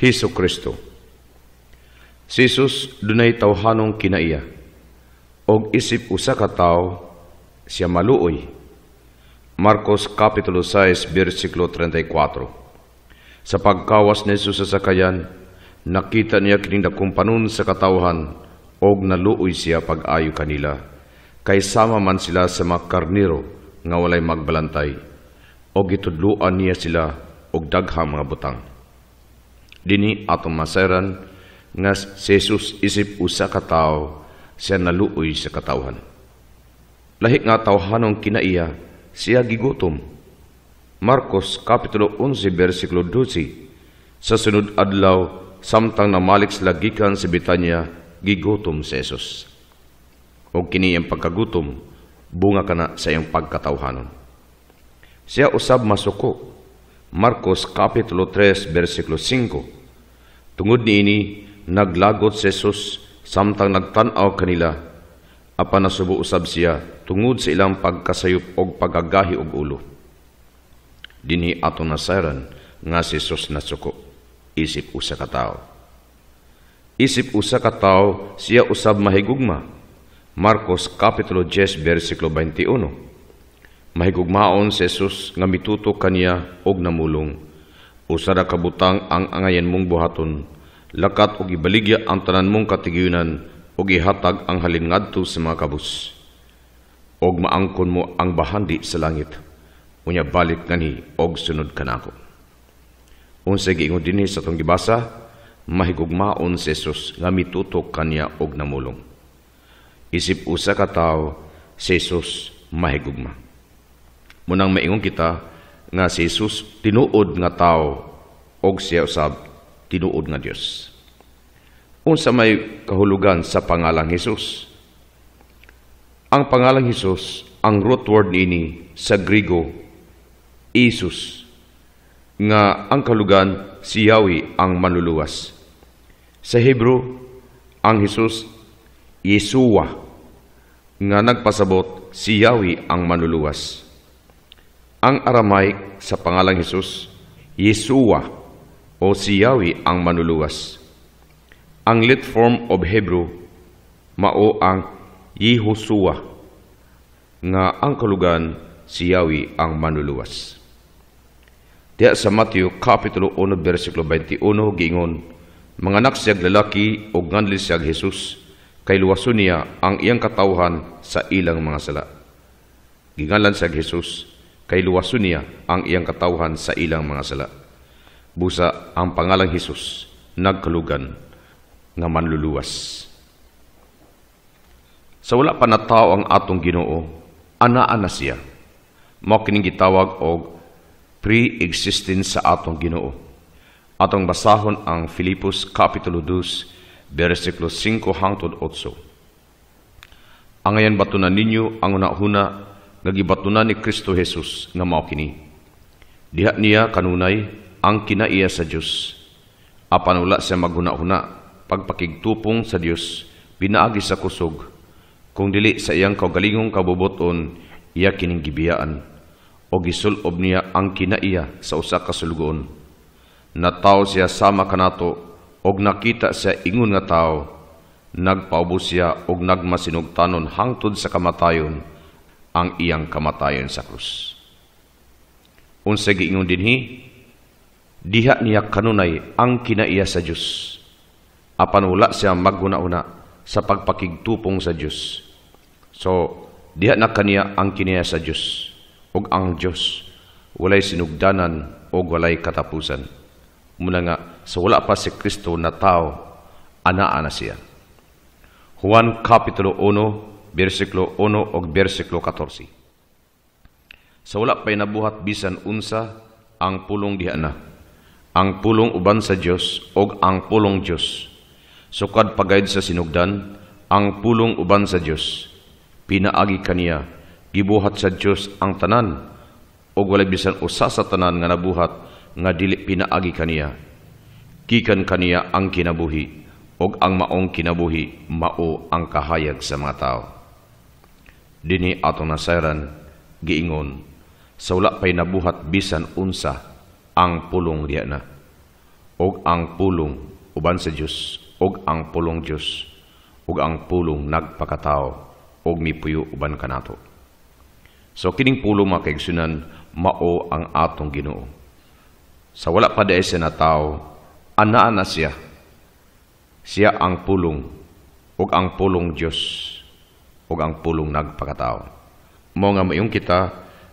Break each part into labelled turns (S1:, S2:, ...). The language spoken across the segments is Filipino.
S1: Heso Kristo. Si Jesus dunay tawhanong kinaiya og isip usa ka tawo siya maluoy. Marcos Kapitulo 6 bersikulo 34. Sa pagkawas ni Jesus sa sakayan, nakita niya kining dakumpanon sa katawhan og naluoy siya pag-ayo kanila kaysama man sila sa mga karniro nga walay magbalantay og gitudluan niya sila og daghang mga butang. Dini atumaseran nga si Jesus isip usa ka tawo siya naluoy sa katawhan. Lahi nga tawhanong kinaiya siya gigutom. Marcos Kapitulo 11 versikulo 12 Sa sunod adlaw samtang namalik sila lagikan si Bitanya gigutom si Jesus. Og kini ang pagkagutom bunga kana sa iyong pagkatawhanon. Siya usab masuko Marcos Kapitulo 3, versikulo 5. Tungod niini, naglagot si Jesus samtang nagtanaw kanila, apan nasubo usab siya tungod sa ilang pagkasayop og pagagahi og ulo. Dini atong nasaran nga si Jesus nasuko, isip usa ka tawo. Isip usa ka tawo siya usab mahigugma. Marcos Kapitulo 10, versikulo 21. Mahigugmaon si Jesus nga mituto kaniya og namulong. Usa ra kabutang ang angayan mong buhaton. Lakat og ibaligya ang tanan mong katigiyunan og ihatag ang halin ngadto sa mga kabus. Og maangkon mo ang bahandi sa langit. Unya balik kani og sunod kanako. Unsa giingon dinhi sa atong gibasa, mahigugmaon si Jesus nga mituto kaniya og namulong. Isip usa ka tawo si Jesus mahigugma. Munang maingon kita nga si Jesus tinuod nga tao og siya usab tinuod nga Dios. Unsa may kahulugan sa pangalang Hesus? Ang pangalang Hesus, ang root word niini sa Grigo, Isus, nga ang kalugan si Yahweh ang manluluwas. Sa Hebrew, ang Hesus, Yeshua, nga nagpasabot si Yahweh ang manluluwas. Ang Aramaic sa pangalang Hesus, Yeshua o si Yahweh ang manuluwas. Ang lit form of Hebrew, mao ang Yehoshua, nga ang kalugan si Yahweh ang manuluwas. Diya sa Matthew, Kapitulo 1, versikulo 21, gingon, Mga anak siyag lalaki o nganli siyag Jesus, kay luwaso niya ang iyang katawhan sa ilang mga sala. Gingalan siyag Jesus, kay luwaso niya ang iyang katawhan sa ilang mga sala. Busa ang pangalang Hesus nagkalugan nga manluluwas. Sa wala pa na tao ang atong Ginoo, anaa na siya. Mao kining gitawag og pre-existence sa atong Ginoo. Atong basahon ang Filipos Kapitulo 2, versikulo 5 hangtod 8. Ang Angayan batunan ninyo ang unahuna nagibatunan ni Kristo Jesus nga mao kini. Diha niya kanunay ang kinaiya sa Dios. Apan wala siya maghuna-huna pagpakigtupong sa Dios pinaagi sa kusog kung dili sa iyang kaugalingong kabubuton iya kining gibiyaan o gisulob niya ang kinaiya sa usa ka sulugon. Nataw siya sama kanato og nakita siya ingon nga tao nagpaubos siya og nagmasinugtanon hangtod sa kamatayon ang iyang kamatayon sa krus. Unsa giingon dinhi, diha niya kanunay ang kinaiya sa Dios. Apan wala siya maguna-una sa pagpakigtupong sa Dios. So, diha na kaniya ang kinaiya sa Dios ug ang Dios walay sinugdanan o walay katapusan. Muna nga, sa wala pa si Kristo na tao, anaa na siya. Juan Kapitulo 1, bersiklo 1 og bersiklo 14. Sa wala pa'y nabuhat bisan unsa ang pulong diha na, ang pulong uban sa Dios og ang pulong Dios. Sukad pagayod sa sinugdan, ang pulong uban sa Dios. Pinaagi kaniya, gibuhat sa Dios ang tanan og walay bisan usa sa tanan nga nabuhat nga dili pinaagi kaniya. Kikan kaniya ang kinabuhi og ang maong kinabuhi mao ang kahayag sa mga tao. Dini ato nasayran, giingon, sa wala pa'y nabuhat bisan unsa ang pulong diya na. Og ang pulong, uban sa Diyos, og ang pulong Diyos, og ang pulong nagpakatao, og mipuyo uban kanato. So kining pulong pulo kaigsunan, mao ang atong Ginoo. Sa wala pa dae na tao, anaa na siya. Siya ang pulong og ang pulong Dios ug ang pulong nagpakatao. Mo nga mayong kita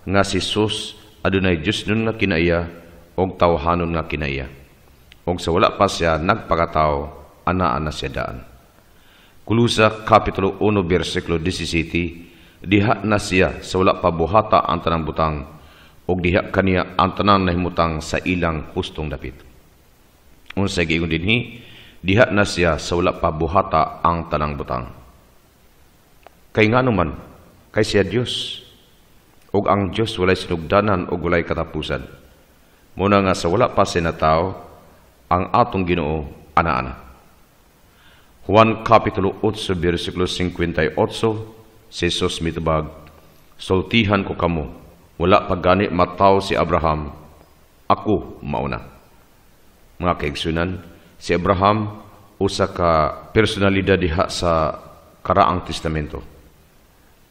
S1: nga si Jesus adunay Dios nun nga kinaiya og tawhanon nga kinaiya. Og sa wala pa siya nagpakatao anaa na siya daan. Kulusa Kapitulo 1 versikulo 17 diha na siya sa wala pa buhata ang tanang butang og diha kaniya ang tanan nahimutang sa ilang hustong dapit. Unsay giingon dinhi diha na siya sa wala pa buhata ang tanang butang. Kay nga naman, ano kay siya Diyos. O ang Diyos walay sinugdanan o walay katapusan. Muna nga sa wala pa sinatao, ang atong ginoo, ana-ana. Juan Kapitulo 8, versikulo 58, si Jesus mitbag, Sultihan ko kamo, wala pagani matao si Abraham, ako mauna. Mga kaigsunan, si Abraham, usa ka personalidad diha sa Karaang Testamento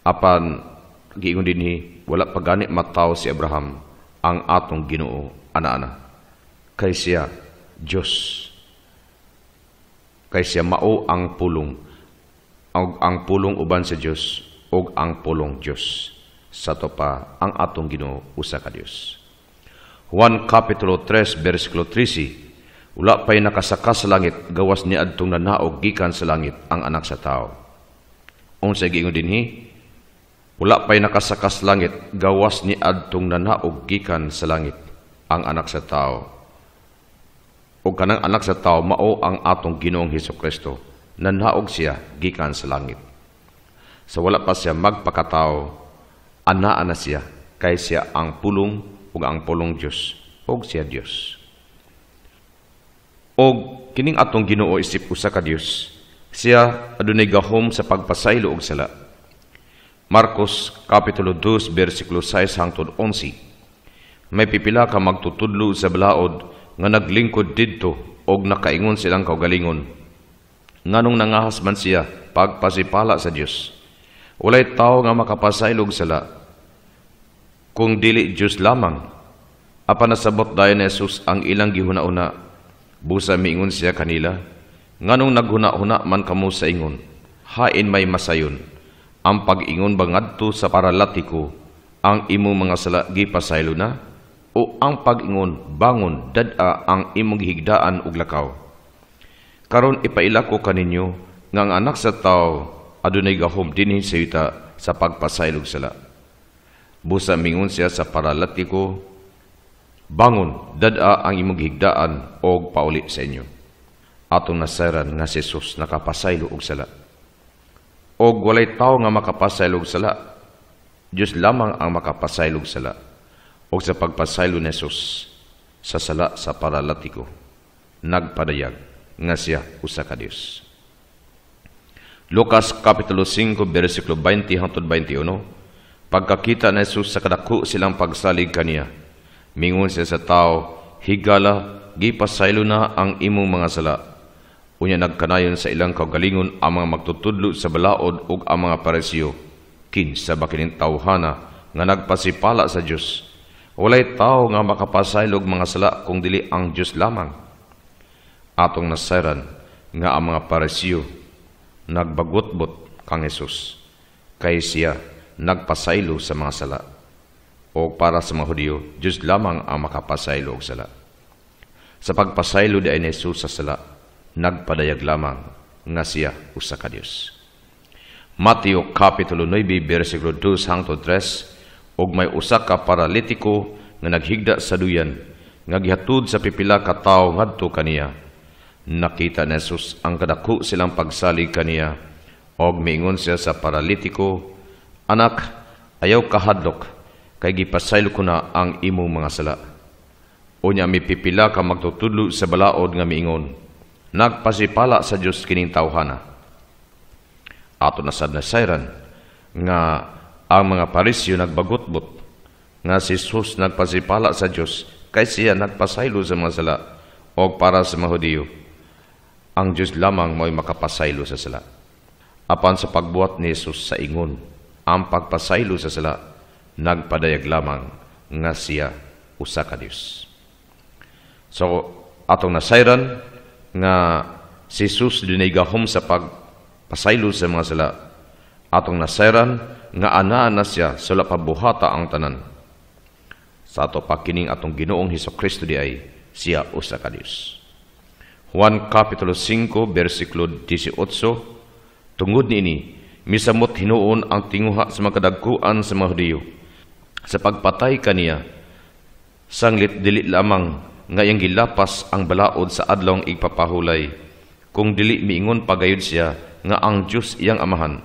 S1: apan giingon dinhi wala pagani mataw si Abraham ang atong Ginoo ana-ana kay siya Dios kay siya mao ang pulong og ang pulong uban sa Dios og ang pulong Dios sa to pa ang atong Ginoo usa ka Dios Juan kapitulo 3 bersikulo 13 wala pay nakasaka sa langit gawas ni adtong nanaog gikan sa langit ang anak sa tao unsa giingon dinhi wala pa'y nakasakas langit, gawas ni adtong nanaog gikan sa langit, ang anak sa tao. O kanang anak sa tao, mao ang atong ginoong Heso Kristo, nanaog siya gikan sa langit. Sa wala pa siya magpakatao, anaan na siya, kay siya ang pulong ug ang pulong Dios, og siya Dios. Og kining atong Ginoo isip usa ka Dios, siya adunay gahom sa pagpasaylo og sala Marcos Kapitulo 2, versikulo 6 hangtod 11. May pipila ka magtutudlo sa blaod nga naglingkod didto og nakaingon silang kaugalingon. Nganong nangahas man siya pagpasipala sa Dios. Walay tao nga makapasailog sala kung dili Dios lamang. Apa nasabot dayon ni Jesus ang ilang gihuna-una. Busa miingon siya kanila, nganong naghuna-huna man kamo sa ingon, hain may masayon ang pag-ingon bangadto sa paralatiko ang imo mga salagi pasaylo na o ang pag-ingon bangon dada ang imong higdaan og lakaw karon ipaila ko kaninyo nga ang anak sa tao adunay gahom dinhi sa yuta sa pagpasaylog sala busa mingon siya sa paralatiko bangon dada ang imong higdaan og pauli sa inyo atong nasayran nga si Jesus nakapasaylo og sala o walay tao nga makapasaylog sala. Diyos lamang ang makapasaylog sala o sa pagpasaylo ni Jesus sa sala sa paralatiko. Nagpadayag nga siya usa ka Dios. Lucas Kapitulo 5, versikulo 20 hangtod 21 Pagkakita ni Jesus sa kadako silang pagsalig kaniya, mingon siya sa tao, Higala, gipasaylo na ang imong mga sala, Unya nagkanayon sa ilang kagalingon ang mga magtutudlo sa balaod ug ang mga paresyo. Kinsa ba kining tawhana nga nagpasipala sa Dios? Walay tawo nga makapasaylog mga sala kung dili ang Dios lamang. Atong nasayran nga ang mga paresyo nagbagutbot kang Hesus kay siya nagpasaylo sa mga sala. O para sa mga Hudyo, Dios lamang ang makapasaylo og sala. Sa pagpasaylo di ay ni Hesus sa sala, nagpadayag lamang nga siya usa ka Dios. Mateo Kapitulo 9, versikulo 2 hangtod 3, ug may usa ka paralitiko nga naghigda sa duyan, nga gihatud sa pipila ka tawo ngadto kaniya. Nakita ni Jesus ang kadako silang pagsalig kaniya, og miingon siya sa paralitiko, Anak, ayaw kahadlok, kay gipasaylo ko na ang imong mga sala. Unya mi pipila ka magtutudlo sa balaod nga miingon, nagpasipala sa Dios kining tawhana. Ato na sad na sayran nga ang mga Parisyo nagbagutbot nga si Jesus nagpasipala sa Dios kay siya nagpasaylo sa mga sala o para sa mga Hudiyo. Ang Dios lamang mo'y makapasaylo sa sala. Apan sa pagbuhat ni Jesus sa ingon, ang pagpasaylo sa sala, nagpadayag lamang nga siya usa ka Dios. So, atong nasayran, nga si Jesus dinigahom sa pagpasaylo sa mga sala. Atong naseran nga ana na siya sa pabuhata ang tanan. Sa ato pa atong ginoong Hesus Kristo di ay siya usa ka Dios. Juan Kapitulo 5, versikulo 18, tungod niini, misamot hinuon ang tinguha sa mga kadagkuan sa mga Hudiyo. Sa pagpatay kaniya, sanglit dili lamang ngayang gilapas ang balaod sa adlong igpapahulay. Kung dili miingon pagayod siya nga ang Diyos iyang amahan,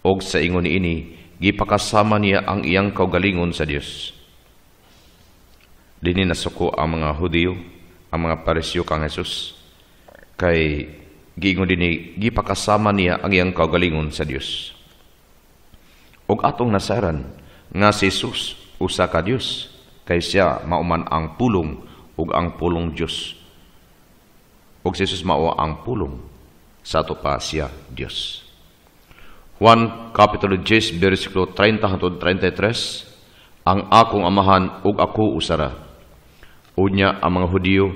S1: og sa ingon ini, gipakasama niya ang iyang kaugalingon sa Dios. Dini nasuko ang mga Hudiyo, ang mga Parisyo kang Jesus, kay giingon dini gipakasama niya ang iyang kaugalingon sa Dios. Og atong nasaran nga si Jesus usa ka Dios kay siya mauman ang pulong ug ang pulong Dios. Ug si Jesus mao ang pulong sa ato pa siya Dios. Juan Kapitulo 10 bersikulo 30 hangtod 33 Ang akong amahan ug ako usara. Unya ang mga Hudiyo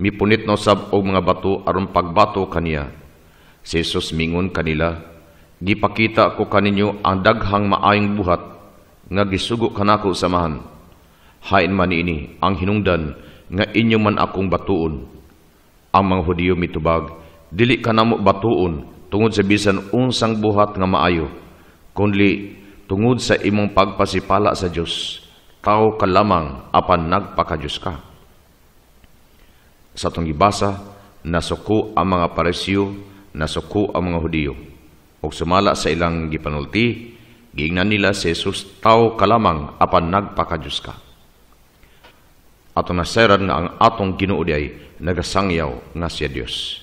S1: mipunit na sab og mga bato aron pagbato kaniya. Si Jesus mingon kanila, Gipakita ko kaninyo ang daghang maayong buhat nga gisugo kanako sa samahan. Hain man ini ang hinungdan nga inyo man akong batuon. Ang mga Hudiyo mitubag, dili ka namo batuon tungod sa bisan unsang buhat nga maayo, kundi tungod sa imong pagpasipala sa Dios, tao ka lamang apan nagpaka-Dios ka. Sa itong gibasa, nasuko ang mga paresyo, nasuko ang mga Hudiyo. Ug sumala sa ilang gipanulti, giingnan nila si Jesus, tao ka lamang apan nagpaka-Dios ka ato nasayran nga ang atong Ginoo diay nagasangyaw nga siya Dios.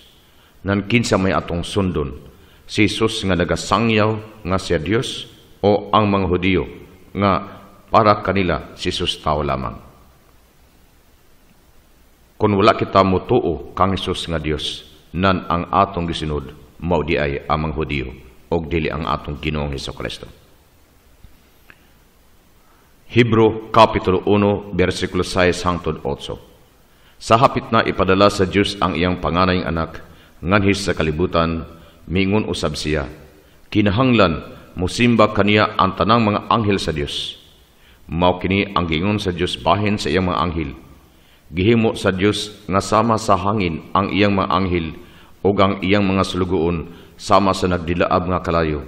S1: Nan kinsa may atong sundon si Jesus nga nagasangyaw nga siya Dios o ang mga Hudiyo nga para kanila si Jesus tao lamang. Kung wala kita mutuo kang Jesus nga Dios, nan ang atong gisinud mao di ay amang Hudiyo og dili ang atong Ginoong Hesus Kristo. Hebro Kapitulo 1, versikulo 6 hangtod 8. Sa hapit na ipadala sa Diyos ang iyang panganayang anak, nganhis sa kalibutan, mingon usab siya. Kinahanglan, musimba kaniya ang tanang mga anghel sa Diyos. Mao kini ang gingon sa Diyos bahin sa iyang mga anghel. Gihimo sa Diyos nga sama sa hangin ang iyang mga anghel ug ang iyang mga sulugoon sama sa nagdilaab nga kalayo.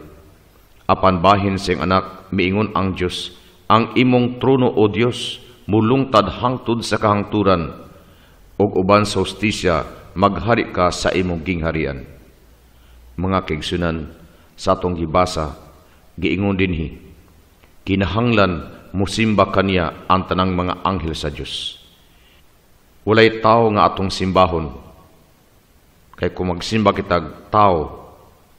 S1: Apan bahin sa iyang anak, miingon ang Diyos, ang imong trono o Dios mulungtad hangtod sa kahangturan ug uban sa hustisya maghari ka sa imong gingharian. Mga kaigsunan sa atong gibasa giingon dinhi kinahanglan musimba kaniya ang tanang mga anghel sa Dios. Walay tao nga atong simbahon kay kung magsimba kitag tao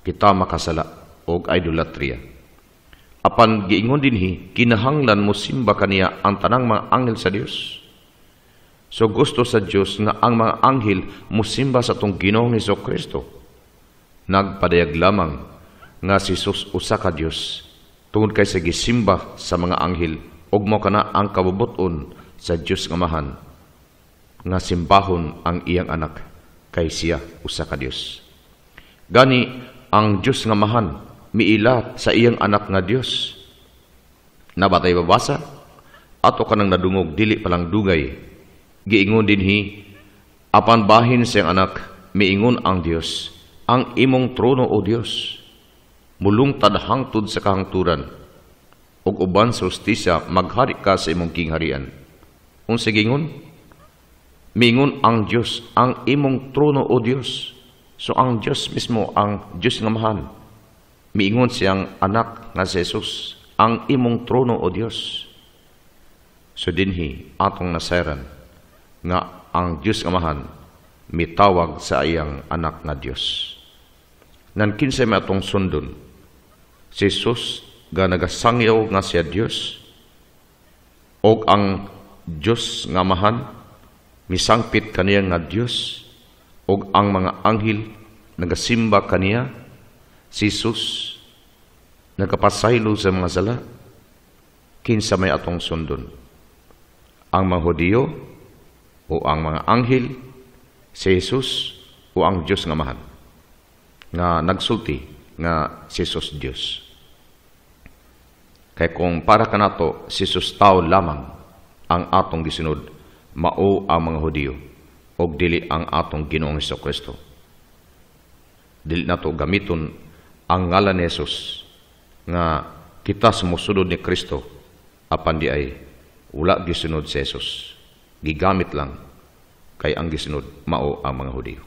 S1: kita makasala og idolatria apan giingon dinhi kinahanglan mo simba kaniya ang tanang mga anghel sa Dios so gusto sa Dios nga ang mga anghel mosimba sa tong Ginoong Hesus Kristo nagpadayag lamang nga si Jesus usa ka Dios tungod kay sa gisimba sa mga anghel ug mao kana ang kabubuton sa Dios nga mahan nga simbahon ang iyang anak kay siya usa ka Dios gani ang Dios nga mahan miilat sa iyang anak nga Dios. Nabatay babasa, ato kanang nadungog dili palang dugay. Giingon dinhi apan bahin sa iyang anak miingon ang Dios, ang imong trono o Dios. Mulung tadhangtod sa kahangturan og uban sa hustisya maghari ka sa imong kingharian. Unsa gingon? miingon ang Dios, ang imong trono o Dios. So ang Dios mismo ang Dios nga mahan Miingon siyang anak nga si Jesus, ang imong trono o Dios. So dinhi atong nasayran nga ang Dios amahan mitawag sa iyang anak nga Dios. Nan kinsay may atong sundon si Jesus nga nagasangyaw nga siya Dios og ang Dios nga amahan misangpit kaniya nga Dios og ang mga anghel nagasimba kaniya si Jesus nagkapasaylo sa mga sala kinsa may atong sundon ang mga Hudiyo o ang mga anghel si Jesus o ang Dios nga mahal nga nagsulti nga si Jesus Dios kay kung para kanato si Jesus tao lamang ang atong gisunod mao ang mga Hudiyo og dili ang atong Ginoong Hesukristo dili nato gamiton ang ngalan ni Jesus nga kita sumusunod ni Kristo apan di ay wala gisunod si Jesus. Gigamit lang kay ang gisunod mao ang mga Hudyo.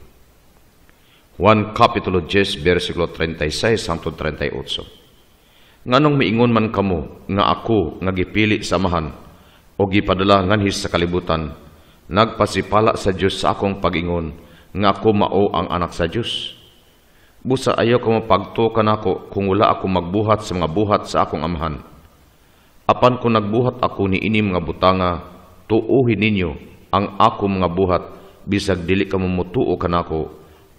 S1: Juan Kapitulo 10, versikulo 36 hangtod 38. Nganong miingon man kamo nga ako nga gipili samahan o gipadala nganhis sa kalibutan, nagpasipala sa Dios sa akong pagingon nga ako mao ang anak sa Dios Busa ayo ko mapagtukan ako kung wala ako magbuhat sa mga buhat sa akong amahan. Apan kung nagbuhat ako ni ini nga butanga, tuuhin ninyo ang ako mga buhat, bisag dili ka mumutuo kanako,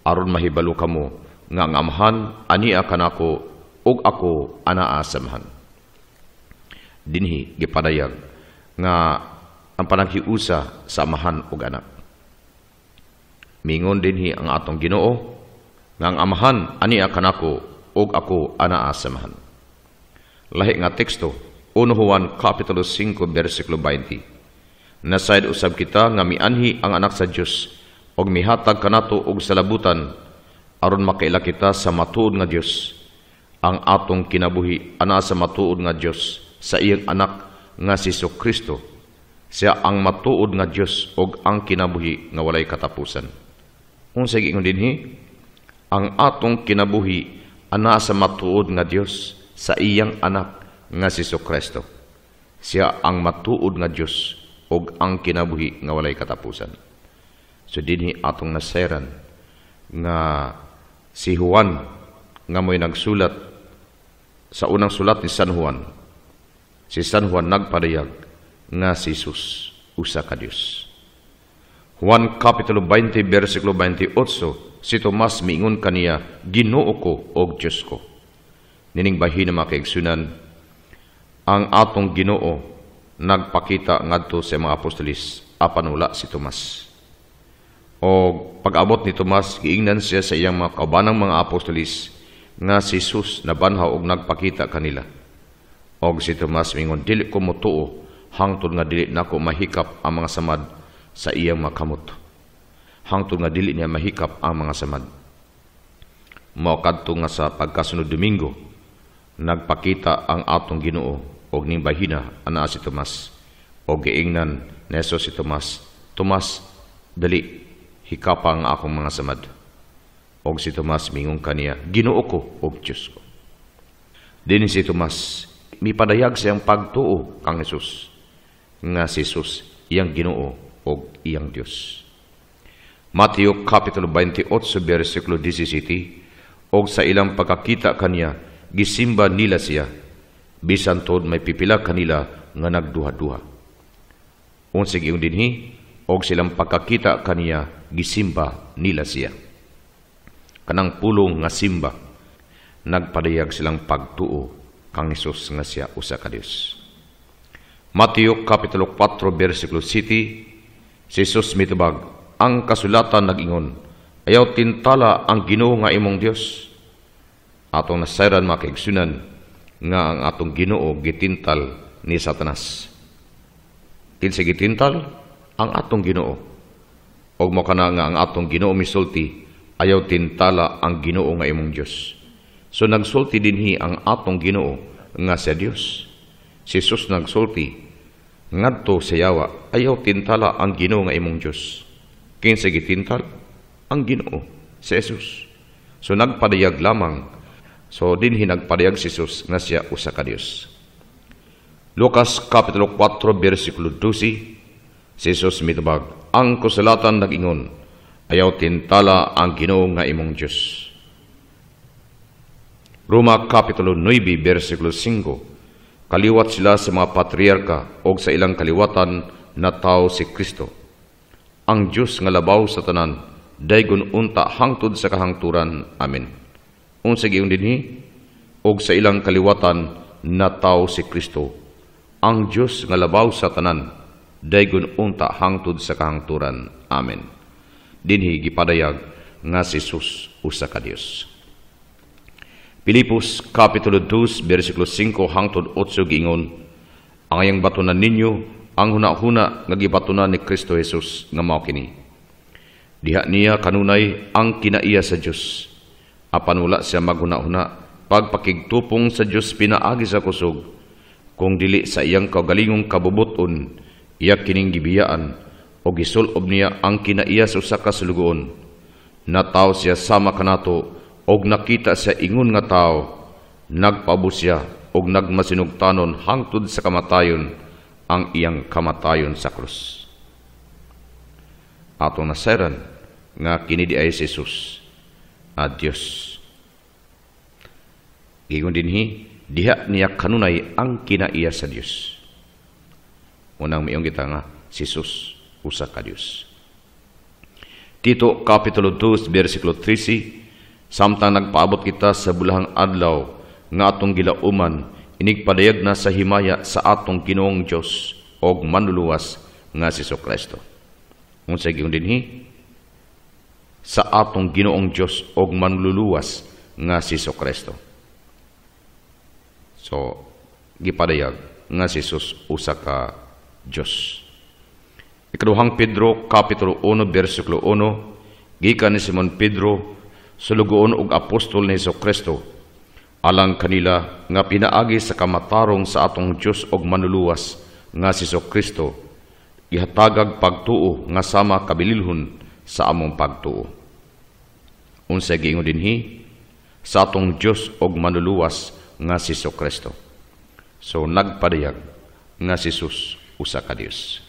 S1: aron mahibalo kamo, nga ang amahan ania kanako, ug ako anaa samahan. Dinhi gipadayag nga ang panaghiusa sa amahan ug anak. Mingon dinhi ang atong Ginoo ng amahan ani kanako og ako ana samahan. Lahi nga teksto, 1 Kapitulo 5, versikulo 20. Nasaid usab kita nga mianhi ang anak sa Dios og mihatag kanato og salabutan aron makaila kita sa matuod nga Dios ang atong kinabuhi ana sa matuod nga Dios sa iyang anak nga si So Kristo siya ang matuod nga Dios og ang kinabuhi nga walay katapusan unsay ingon dinhi ang atong kinabuhi ana sa matuod nga Dios sa iyang anak nga si Kristo. Siya ang matuod nga Dios ug ang kinabuhi nga walay katapusan. So dinhi atong naseran nga si Juan nga mo'y nagsulat sa unang sulat ni San Juan. Si San Juan nagpadayag nga si Jesus usa ka Dios. Juan kapitulo 20 bersikulo 28 Si Tomas miingon kaniya, Ginoo ko og Dios ko. Nining bahin na mga ang atong Ginoo nagpakita ngadto sa mga apostolis apan wala si Tomas. O pag-abot ni Tomas, giingnan siya sa iyang mga kaubanang mga apostolis nga si Jesus nabanhaw og nagpakita kanila. Og si Tomas mingon dili ko motuo hangtod nga dili nako mahikap ang mga samad sa iyang makamot hangtod nga dili niya mahikap ang mga samad. Mao kadto nga sa pagkasunod Domingo, nagpakita ang atong Ginoo og nimbahina ana si Tomas o giingnan neso si Tomas, Tomas, dali hikapa ang akong mga samad. Og si Tomas mingong kaniya, Ginoo ko og Dios ko. Dinhi si Tomas mipadayag siyang pagtuo kang Hesus nga si Hesus iyang Ginoo og iyang Dios. Mateo Kapitulo 28, versikulo 17, og sa ilang pagkakita kaniya, gisimba nila siya, bisan tod may pipila kanila nga nagduha-duha. Unsig iyong dinhi, o silang pagkakita kaniya, gisimba nila siya. Kanang pulong nga simba, nagpadayag silang pagtuo kang Isus nga siya usa ka Dios. Mateo Kapitulo 4, versikulo 7, si Jesus mitubag, ang kasulatan nagingon, ayaw tintala ang ginoo nga imong Dios. Atong nasayran mga kaigsunan, nga ang atong ginoo gitintal ni Satanas. Kinsa gitintal ang atong ginoo. Og mo kana nga ang atong ginoo misulti, ayaw tintala ang ginoo nga imong Dios. So nagsulti dinhi ang atong ginoo nga sa Dios. Si Jesus nagsulti, ngadto sa yawa, ayaw tintala ang ginoo nga imong Diyos. Kinsa gitintal ang Ginoo si Jesus. So nagpadayag lamang. So din hinagpadayag si Jesus nga siya usa ka Dios. Lucas Kapitulo 4 bersikulo 12 Si Jesus mitubag, ang kusalatan nagingon, ayaw tintala ang Ginoo nga imong Dios. Roma Kapitulo 9 bersikulo 5 Kaliwat sila sa mga patriarka o sa ilang kaliwatan na tao si Kristo ang Diyos nga labaw sa tanan, daygon unta hangtod sa kahangturan. Amen. Unsag iyong dinhi, og sa ilang kaliwatan, na tao si Kristo, ang Diyos nga labaw sa tanan, daygon unta hangtod sa kahangturan. Amen. Dinhi gipadayag nga si Jesus usa ka Dios. Pilipos kapitulo 2 bersikulo 5 hangtod 8 gingon, ang ayang batunan ninyo ang huna-huna nga gipatunan ni Kristo Jesus nga mao kini. Diha niya kanunay ang kinaiya sa Dios. Apan wala siya maghuna-huna pagpakigtupong sa Dios pinaagi sa kusog kung dili sa iyang kagalingong kabubuton iya kining gibiyaan o gisulob niya ang kinaiya sa usa ka sulugoon. Nataw siya sama kanato og nakita sa ingon nga tao nagpaabos siya og nagmasinugtanon hangtod sa kamatayon ang iyang kamatayon sa krus. Ato naseran nga kinidi ay si Jesus Adios. Dios. Gigon dinhi diha niya kanunay ang kinaiya sa Dios. Unang miong kita nga si Jesus usa ka Dios. Tito Kapitulo 2, versikulo 13, samtang nagpaabot kita sa bulahang adlaw nga atong gilauman inigpadayag na sa himaya sa atong Ginoong Dios og manluluwas nga si Kristo. Unsa gyud hi, Sa atong Ginoong Dios og manluluwas nga si Kristo. So gipadayag nga si Jesus usa ka Dios. Ikaduhang Pedro kapitulo 1 bersikulo 1 gikan ni Simon Pedro sulugoon og apostol ni Kristo alang kanila nga pinaagi sa kamatarong sa atong Dios og manuluwas nga si Kristo ihatagag pagtuo nga sama kabililhon sa among pagtuo unsa giingon dinhi sa atong Dios og manuluwas nga si Kristo so nagpadayag nga si Jesus usa ka Dios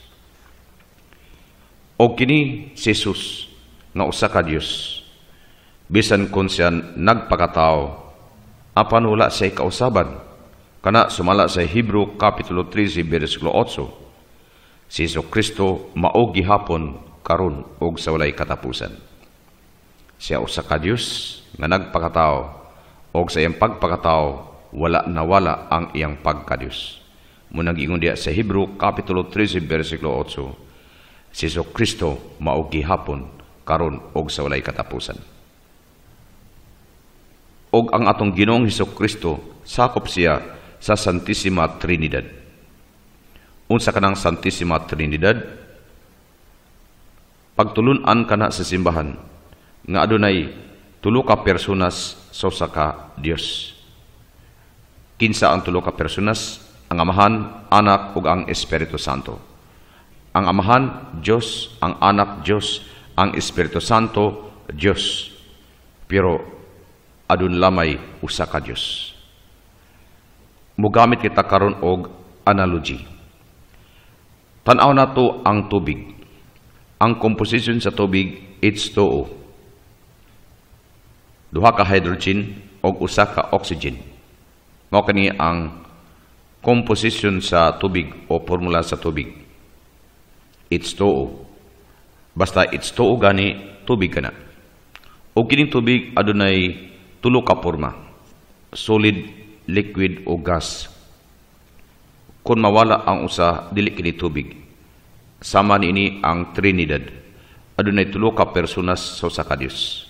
S1: O kini si Jesus nga usa ka Dios bisan kun siya nagpakatao apan wala sa kausaban. Kana sumala sa Hebrew Kapitulo 13, versikulo 8, si Iso Kristo maogi hapon karon og sa walay katapusan. Siya usa ka Dios nga nagpakatao og sa iyang pagpakatao wala nawala ang iyang pagkadiyos. Munang ingon diya sa Hebrew Kapitulo 13, versikulo 8, si Kristo maogi hapon karon og sa walay katapusan og ang atong Ginoong Hesus Kristo sakop siya sa Santissima Trinidad. Unsa kanang Santissima Trinidad? Pagtulunan kana sa simbahan nga adunay tulo ka personas sa usa ka Dios. Kinsa ang tulo ka personas? Ang Amahan, Anak ug ang Espiritu Santo. Ang Amahan, Dios, ang Anak, Dios, ang Espiritu Santo, Dios. Pero adun lamay usa ka Dios. Mugamit kita karon og analogy. Tan-aw nato ang tubig. Ang composition sa tubig H2O. Duha ka hydrogen og usa ka oxygen. Mao kini ang composition sa tubig o formula sa tubig. H2O. Basta H2O gani tubig kana. Og kining tubig adunay tulo ka porma. Solid, liquid o gas. Kung mawala ang usa, dili kini tubig. Sama ni ini ang Trinidad. Adunay tulo ka personas sa usa ka Dios.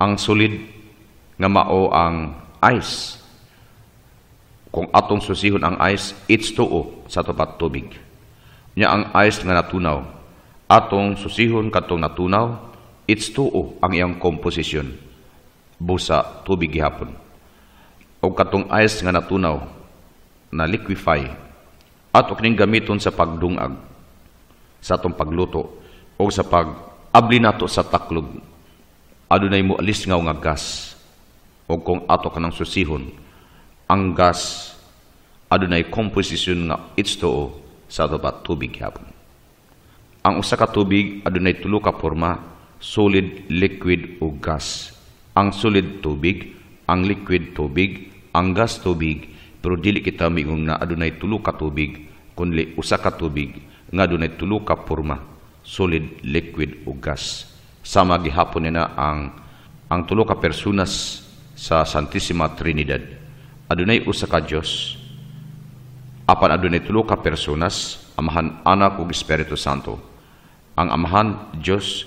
S1: Ang solid nga mao ang ice. Kung atong susihon ang ice, it's tuo sa tapat tubig. Nya ang ice nga natunaw. Atong susihon katong natunaw, it's tuo ang iyang komposisyon busa, tubig gihapon. O katong ice nga natunaw, na liquefy, at o kining gamiton sa pagdungag, sa atong pagluto, o sa pag-abli nato sa taklog. Adunay mo alis nga nga gas, o kung ato kanang susihon, ang gas, adunay composition nga H2O sa ato tubig gihapon. Ang usa ka tubig adunay tulo ka porma, solid, liquid o gas ang solid tubig, ang liquid tubig, ang gas tubig, pero dili kita miingon nga adunay tulo ka tubig, kunli usa ka tubig nga adunay tulo ka forma, solid, liquid ug gas. Sama gihapon na ang ang tulo ka personas sa Santissima Trinidad. Adunay usa ka Dios, apan adunay tulo ka personas, Amahan, Anak ug Espiritu Santo. Ang Amahan Dios,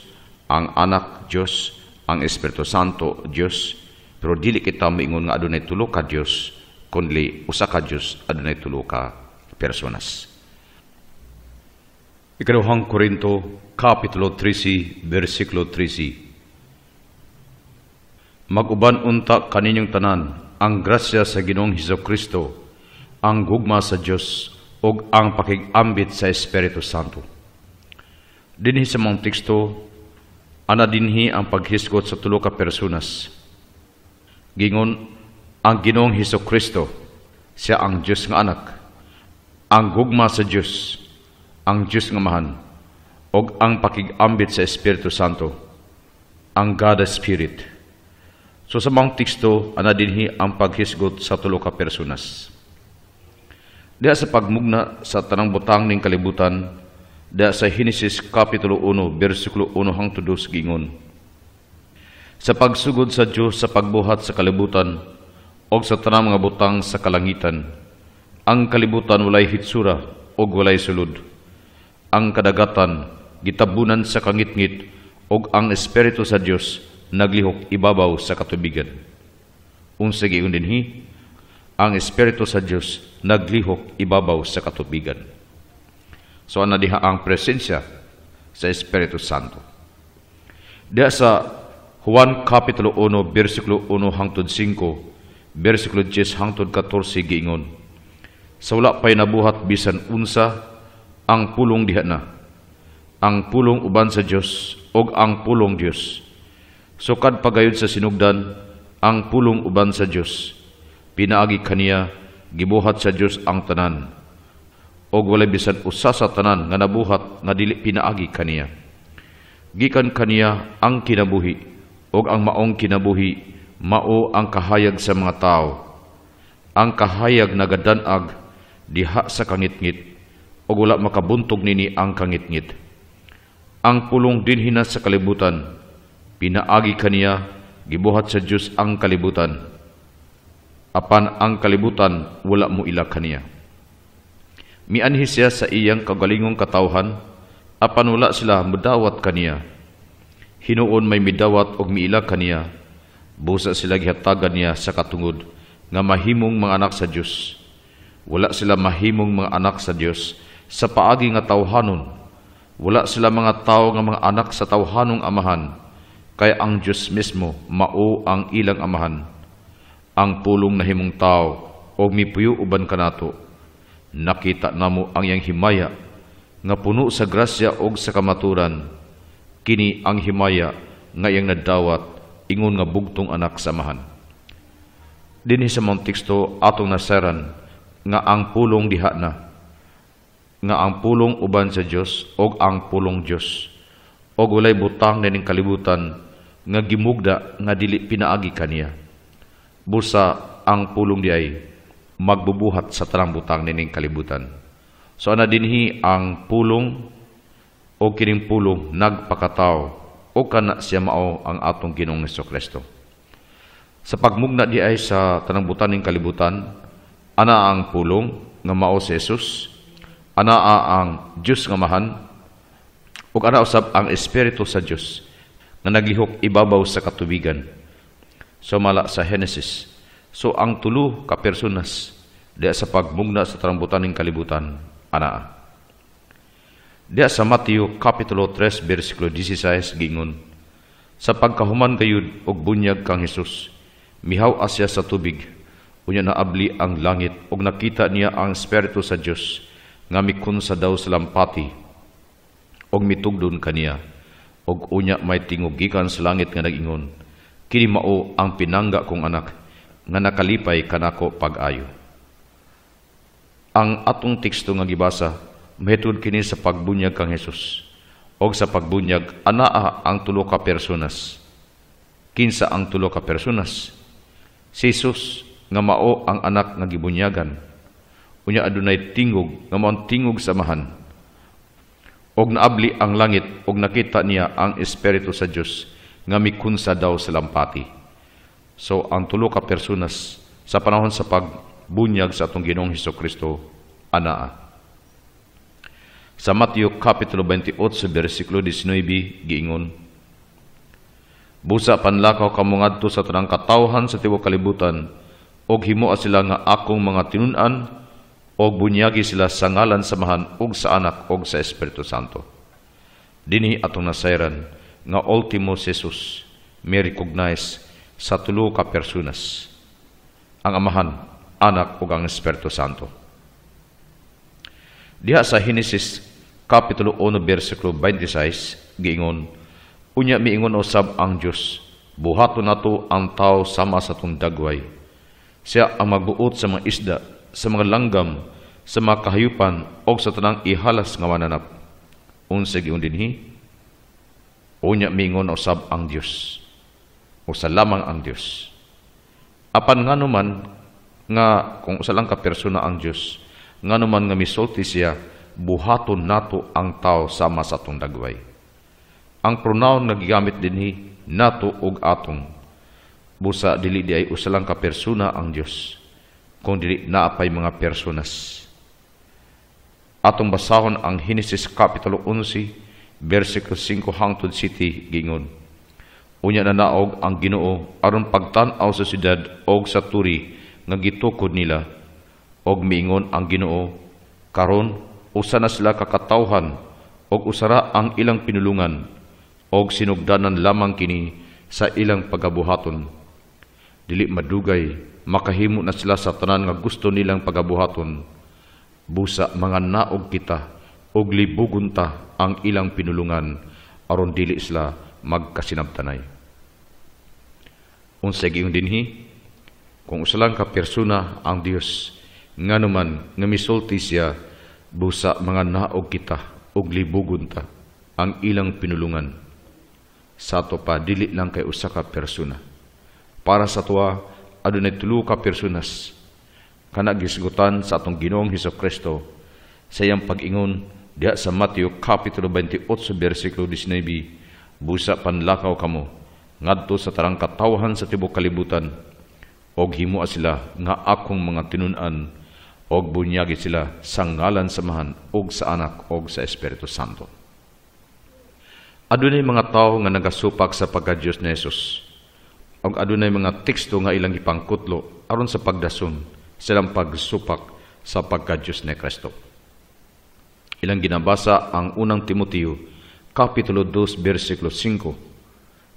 S1: ang Anak Dios, ang Espiritu Santo, Diyos, pero dili kita maingon nga adunay tulo ka Dios kunli usa ka Dios adunay tulo ka personas. Ikaduhang Korinto, Kapitulo 13, versikulo 13. Maguban unta kaninyong tanan ang grasya sa Ginoong Hesus Kristo, ang gugma sa Dios ug ang pakigambit sa Espiritu Santo. Dinhi sa mga teksto Ana dinhi ang paghisgot sa tulo ka personas. Gingon ang Ginoong Hesus Kristo, siya ang Dios nga anak, ang gugma sa Dios, ang Dios nga mahan, og ang pakigambit sa Espiritu Santo, ang God Spirit. So sa mga teksto, ana dinhi ang paghisgot sa tulo ka personas. Diha sa pagmugna sa tanang butang ning kalibutan, da sa Henesis Kapitulo 1, versikulo 1 hang 2 gingon. Sa pagsugod sa Diyos sa pagbuhat sa kalibutan o sa tanang mga butang sa kalangitan, ang kalibutan walay hitsura o walay sulod. Ang kadagatan, gitabunan sa kangitngit o ang Espiritu sa Diyos naglihok ibabaw sa katubigan. Unsa giyon dinhi, ang Espiritu sa Diyos naglihok ibabaw sa katubigan. So ana diha ang presensya sa Espiritu Santo. Diha sa Juan Kapitulo 1, versikulo 1 hangtod 5, versikulo 10 hangtod 14 giingon. Sa wala pa'y nabuhat bisan unsa ang pulong diha na, ang pulong uban sa Dios og ang pulong Dios. Sukad so, pagayod sa sinugdan ang pulong uban sa Dios. Pinaagi kaniya gibuhat sa Dios ang tanan og walay bisan usa sa tanan nga nabuhat nga dili pinaagi kaniya gikan kaniya ang kinabuhi og ang maong kinabuhi mao ang kahayag sa mga tao ang kahayag nagadanag diha sa kangitngit og wala makabuntog nini ang kangitngit ang pulong din na sa kalibutan pinaagi kaniya gibuhat sa Dios ang kalibutan apan ang kalibutan wala mo ila kaniya Mianhi siya sa iyang kagalingong katawhan, apan wala sila mudawat kaniya. Hinuon may midawat og miila kaniya, busa sila gihatagan niya sa katungod, nga mahimong mga anak sa Dios. Wala sila mahimong mga anak sa Dios sa paagi nga tawhanon. Wala sila mga tao nga mga anak sa tawhanong amahan, kay ang Dios mismo mao ang ilang amahan. Ang pulong na himong tao, og mipuyo uban kanato nakita namo ang iyang himaya nga puno sa grasya og sa kamaturan kini ang himaya nga iyang nadawat ingon nga bugtong anak sa samahan dinhi sa mong teksto atong nasaran nga ang pulong diha na nga ang pulong uban sa Dios og ang pulong Dios og walay butang nining kalibutan nga gimugda nga dili pinaagi kaniya busa ang pulong diay ay magbubuhat sa tanang butang nining kalibutan. So ana dinhi ang pulong o kining pulong nagpakataw o kana siya mao ang atong Ginoong Hesus Kristo. Sa pagmugna di ay sa tanang butang ning kalibutan, ana ang pulong nga mao si Jesus, ana ang Dios nga mahan, o ana usab ang espiritu sa Dios nga naglihok ibabaw sa katubigan. So mala sa Genesis So ang tulo ka personas dia sa pagmugna sa tarambutan ng kalibutan ana. Dia sa Mateo Kapitulo 3 bersikulo 16 gingon Sa pagkahuman kayud og bunyag kang Hesus mihaw asya sa tubig unya naabli ang langit og nakita niya ang espiritu sa Dios nga mikun sa daw sa lampati og mitugdon kaniya og unya may tingog gikan sa langit nga nagingon kini mao ang pinangga kong anak nga nakalipay kanako pag-ayo. Ang atong teksto nga gibasa mahitud kini sa pagbunyag kang Hesus o sa pagbunyag anaa ang tulo ka personas. Kinsa ang tulo ka personas? Si Hesus nga mao ang anak nga gibunyagan. Unya adunay tingog nga mao tingog sa mahan. Og naabli ang langit og nakita niya ang espiritu sa Dios nga mikunsa daw sa lampati. So, ang tulo ka personas sa panahon sa pagbunyag sa atong Ginoong Hesus Kristo anaa. Sa Matthew Kapitulo 28, versikulo 19, giingon, Busa panlakaw ka mga sa tanang katawhan sa tibuok kalibutan, og himoa sila nga akong mga tinunan, og bunyagi sila sa ngalan samahan og sa anak og sa Espiritu Santo. Dini atong nasayran nga ultimo Jesus, may recognize sa tulo ka personas, ang Amahan, Anak ug ang Espiritu Santo. Diha sa Henesis kapitulo 1 bersikulo 26 giingon, unya miingon usab ang Dios, buhato nato ang tao sama sa tung dagway. Siya ang magbuot sa mga isda, sa mga langgam, sa mga kahayupan o sa tanang ihalas nga mananap. Unsa giingon dinhi, unya miingon usab ang Dios usa lamang ang Dios. Apan nga naman, nga kung usa lang ka persona ang Dios, nga naman nga misulti siya, buhaton nato ang tao sama sa atong dagway. Ang pronoun nga gigamit dinhi nato ug atong busa dili di ay usa ka persona ang Dios kung dili naapay mga personas. Atong basahon ang Genesis Kapitulo 11, versicle 5 hangtod 7 gingon. Unya na naog ang ginoo aron pagtan-aw sa siyudad og sa turi nga gitukod nila. Og miingon ang ginoo, karon usa na sila kakatawhan og usara ang ilang pinulungan og sinugdanan lamang kini sa ilang pagabuhaton. Dili madugay, makahimo na sila sa tanan nga gusto nilang pagabuhaton. Busa mga naog kita og libugunta ang ilang pinulungan aron dili sila magkasinabtanay unsay giyong dinhi kung usalang ka persona ang Dios nganuman nga misulti siya busa mga naog kita og libugon ta ang ilang pinulungan sato pa dili lang kay usa ka persona para sa tuwa adunay tulo ka personas kana gisgutan sa atong Ginoong Hesus Kristo sa iyang pag-ingon diha sa Mateo kapitulo 28 bersikulo 19 busa panlakaw kamo ngadto sa tarang katawhan sa tibok kalibutan og himua sila nga akong mga tinunan og bunyagi sila sa ngalan samahan og sa anak og sa Espiritu Santo. Adunay mga tawo nga nagasupak sa pagka-Dios ni Jesus. Og adunay mga teksto nga ilang ipangkutlo aron sa pagdasun silang pagsupak sa pagka-Dios ni Kristo. Ilang ginabasa ang unang Timoteo, Kapitulo 2, versikulo 5,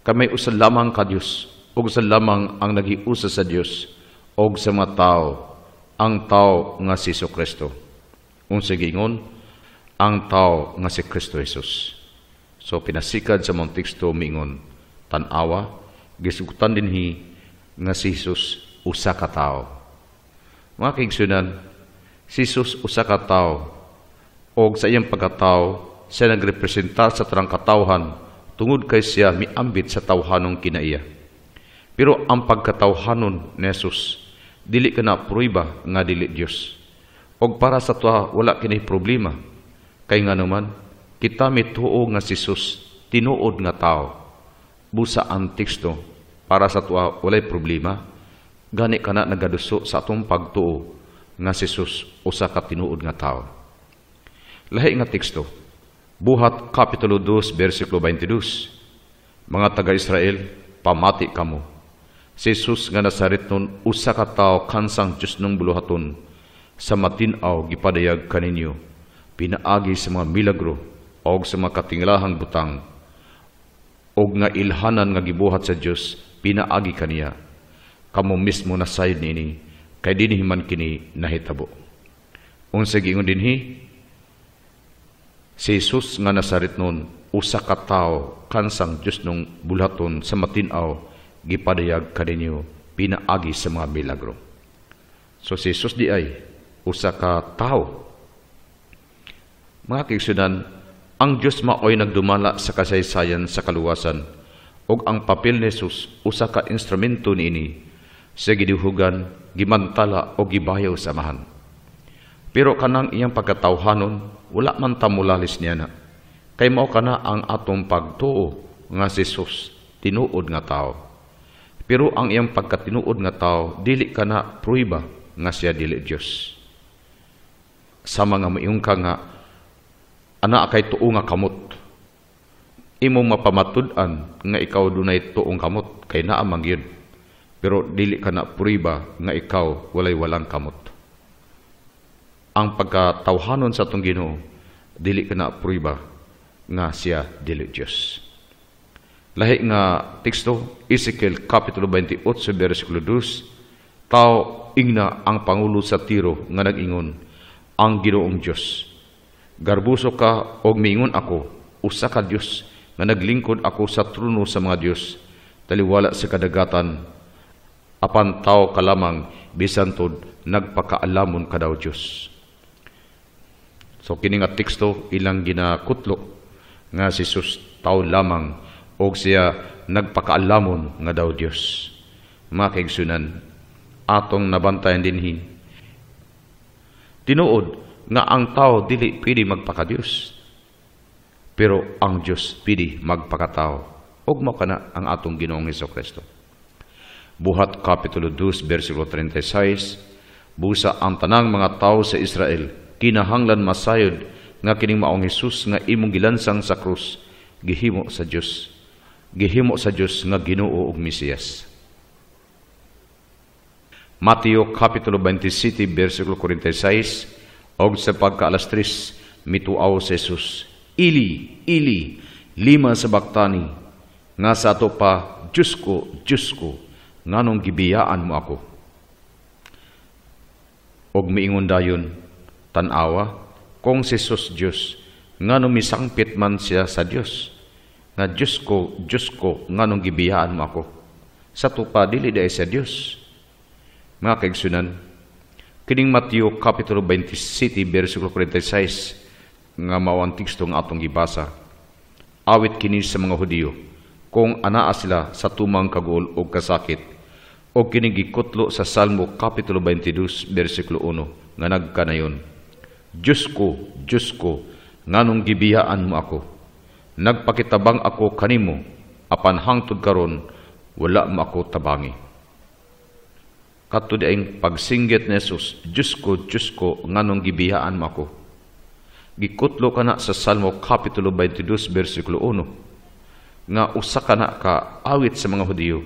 S1: Kamay usa lamang ka Dios, ug usa lamang ang nagiusa sa Dios og sa mga tao, ang tao nga si Hesus Kristo. Unsa gingon ang tao nga si Kristo Jesus. So pinasikad sa mong teksto miingon tan gisugutan dinhi nga si Jesus usa ka tao. Mga kaigsunan, si Jesus usa ka tao og sa iyang pagkatao siya nagrepresentar sa tanang katawhan tungod kay siya miambit sa tawhanong kinaiya. Pero ang pagkatawhanon ni Jesus, dili kana pruiba nga dili Dios. Og para sa tuha, wala kini problema. Kay nga naman, kita mituo nga si Jesus, tinuod nga tao. Busa ang teksto, para sa tuha, wala problema. Gani ka na nagaduso sa atong pagtuo nga si Jesus usa ka tinuod nga tao. Lahi nga teksto, Buhat Kapitulo 2, versikulo 22. Mga taga-Israel, pamati kamo. Si Jesus nga nasarit nun, usa ka tao kansang Diyos nung buluhaton, sa matinaw gipadayag kaninyo, pinaagi sa mga milagro, o sa mga katinglahang butang, o nga ilhanan nga gibuhat sa Diyos, pinaagi kaniya. Kamo mismo nasayod nini, kay dinhi man kini nahitabo. Unsa giingon dinhi, Si Jesus nga nasarit nun, usa ka tao kansang Diyos nung bulhaton sa matinaw, gipadayag kaninyo, pinaagi sa mga milagro. So si Jesus di ay, usa ka tao. Mga kiksunan, ang Diyos maoy nagdumala sa kasaysayan sa kaluwasan, ug ang papel ni Jesus usa ka instrumento niini sa giduhugan, gimantala o gibayaw samahan. Pero kanang iyang pagkatawhanon wala man ta mulalis niya na. Kay mao kana ang atong pagtuo nga si Jesus tinuod nga tao. Pero ang iyang pagkatinuod nga tao dili kana pruiba nga siya dili Dios. Sa mga maiyong ka nga ana kay tuo nga kamot. Imong mapamatud-an nga ikaw dunay tuong kamot kay naa man Pero dili kana pruiba nga ikaw walay walang kamot ang pagkatawhanon sa atong Ginoo dili kana pruiba nga siya dili Dios. Lahi nga teksto Ezekiel kapitulo 28 bersikulo 2 tao ingna ang pangulo sa Tiro nga nagingon ang Ginoong Dios. Garbuso ka og mingon ako usa ka Dios nga naglingkod ako sa trono sa mga Dios taliwala sa kadagatan apan tao ka lamang bisan nagpakaalamon ka daw Dios. So kini nga teksto ilang ginakutlo nga si Jesus tao lamang og siya nagpakaalamon nga daw Dios. Makigsunan atong nabantayan dinhi. Tinuod nga ang tao dili pili Dios. Pero ang Dios pili magpakatao. Og mao kana ang atong Ginoong Hesukristo. Buhat Kapitulo 2 versikulo 36 Busa ang tanang mga tao sa Israel kinahanglan masayod nga kining maong Hesus nga imong gilansang sa krus gihimo sa Dios gihimo sa Dios nga Ginoo ug Mesiyas Mateo Kapitulo 27 versikulo 46 og sa pagkaalas 3 mituaw sa Hesus Ili Ili lima sa baktani nga sa ato pa Dios ko Dios ko nganong gibiyaan mo ako og miingon dayon tanawa kung si Sus Diyos nga numisangpit man siya sa Diyos nga Diyos ko, Diyos ko nga nung gibiyaan mo ako sa tupa dili dahil sa Diyos mga kaigsunan kining Matthew Kapitulo 20 City versikulo 46 nga mawang teksto nga atong gibasa awit kini sa mga Hudiyo kung anaa sila sa tumang kagol o kasakit o kinigikutlo sa Salmo Kapitulo 22 versikulo 1 nga nagkanayon Diyos ko, Diyos ko, nganong gibiyaan mo ako. Nagpakitabang ako kanimo, apan hangtod karon, wala mo ako tabangi. Kato di ang pagsinggit ni Jesus, Diyos ko, Diyos ko, nganong gibiyaan mo ako. Gikutlo ka na sa Salmo Kapitulo 22, versikulo 1, nga usa ka na ka awit sa mga Hudiyo,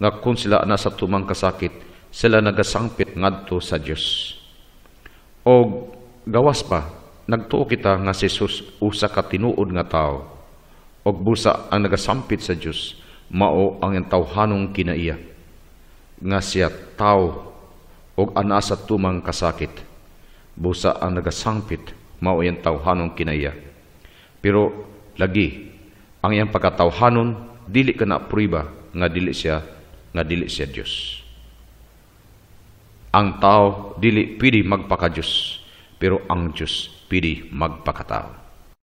S1: nga kung sila na sa tumang kasakit, sila nagasangpit ngadto sa Dios. Og gawas pa, nagtuo kita nga si Jesus usa ka tinuod nga tao, og busa ang nagasampit sa Dios mao ang tawhanong kinaiya, nga siya tao og ana sa tumang kasakit, busa ang nagasampit mao ang tawhanong kinaiya. Pero lagi, ang iyang pagkatawhanon, dili ka na priba nga dili siya, nga dili siya Dios. Ang tao, dili pidi magpaka-Diyos pero ang Diyos pili magpakatao.